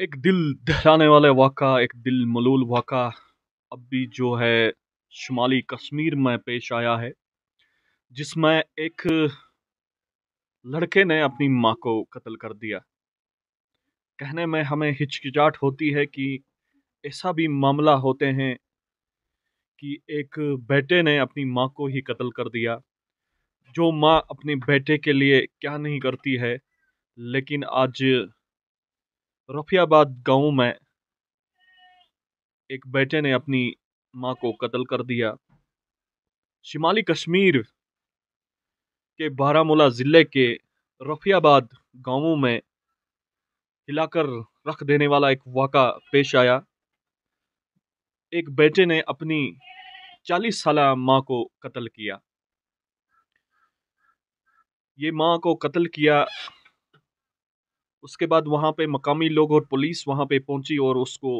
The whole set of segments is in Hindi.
एक दिल दहराने वाले वाक़ा एक दिल मलूल वाक़ा अब भी जो है शुमाली कश्मीर में पेश आया है जिसमें एक लड़के ने अपनी माँ को कत्ल कर दिया कहने में हमें हिचकिचाहट होती है कि ऐसा भी मामला होते हैं कि एक बेटे ने अपनी माँ को ही कत्ल कर दिया जो माँ अपने बेटे के लिए क्या नहीं करती है लेकिन आज रफियाबाद गांव में एक बेटे ने अपनी मां को कत्ल कर दिया शिमाली कश्मीर के बारामूला ज़िले के रफियाबाद गाँव में हिलाकर रख देने वाला एक वाक़ा पेश आया एक बेटे ने अपनी चालीस साल मां को कत्ल किया ये मां को कत्ल किया उसके बाद वहाँ पे मकामी लोग और पुलिस वहाँ पे पहुँची और उसको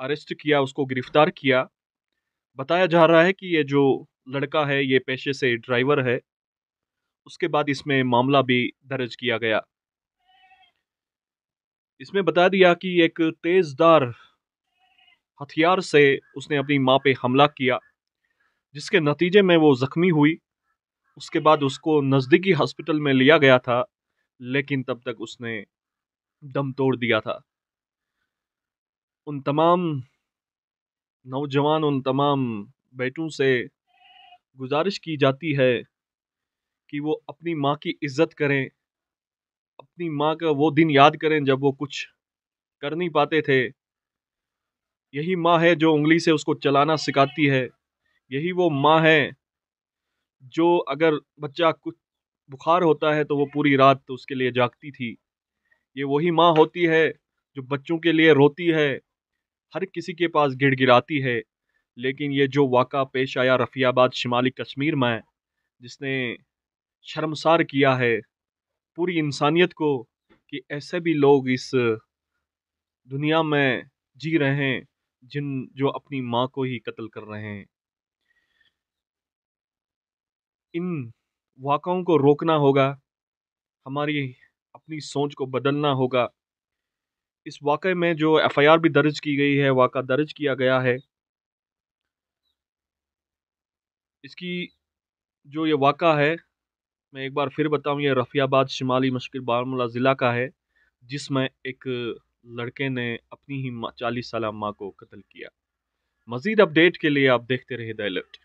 अरेस्ट किया उसको गिरफ्तार किया बताया जा रहा है कि ये जो लड़का है ये पेशे से ड्राइवर है उसके बाद इसमें मामला भी दर्ज किया गया इसमें बता दिया कि एक तेज़दार हथियार से उसने अपनी माँ पे हमला किया जिसके नतीजे में वो ज़ख्मी हुई उसके बाद उसको नज़दीकी हॉस्पिटल में लिया गया था लेकिन तब तक उसने दम तोड़ दिया था उन तमाम नौजवान उन तमाम बेटों से गुजारिश की जाती है कि वो अपनी माँ की इज्जत करें अपनी माँ का वो दिन याद करें जब वो कुछ कर नहीं पाते थे यही माँ है जो उंगली से उसको चलाना सिखाती है यही वो माँ है जो अगर बच्चा कुछ बुखार होता है तो वो पूरी रात उसके लिए जागती थी ये वही माँ होती है जो बच्चों के लिए रोती है हर किसी के पास गिड़गिड़ाती है लेकिन ये जो वाक़ा पेश आया रफ़ियाबाद शिमाली कश्मीर में जिसने शर्मसार किया है पूरी इंसानियत को कि ऐसे भी लोग इस दुनिया में जी रहे हैं जिन जो अपनी माँ को ही कत्ल कर रहे हैं इन वाक़ों को रोकना होगा हमारी अपनी सोच को बदलना होगा इस वाक़े में जो एफआईआर भी दर्ज की गई है वाक़ा दर्ज किया गया है इसकी जो ये वाक़ा है मैं एक बार फिर बताऊं ये रफ़ियाबाद शिमाली मशक़ बारमूला ज़िला का है जिसमें एक लड़के ने अपनी ही चालीस साल माँ को कत्ल किया मज़ीद अपडेट के लिए आप देखते रहे द अलर्ट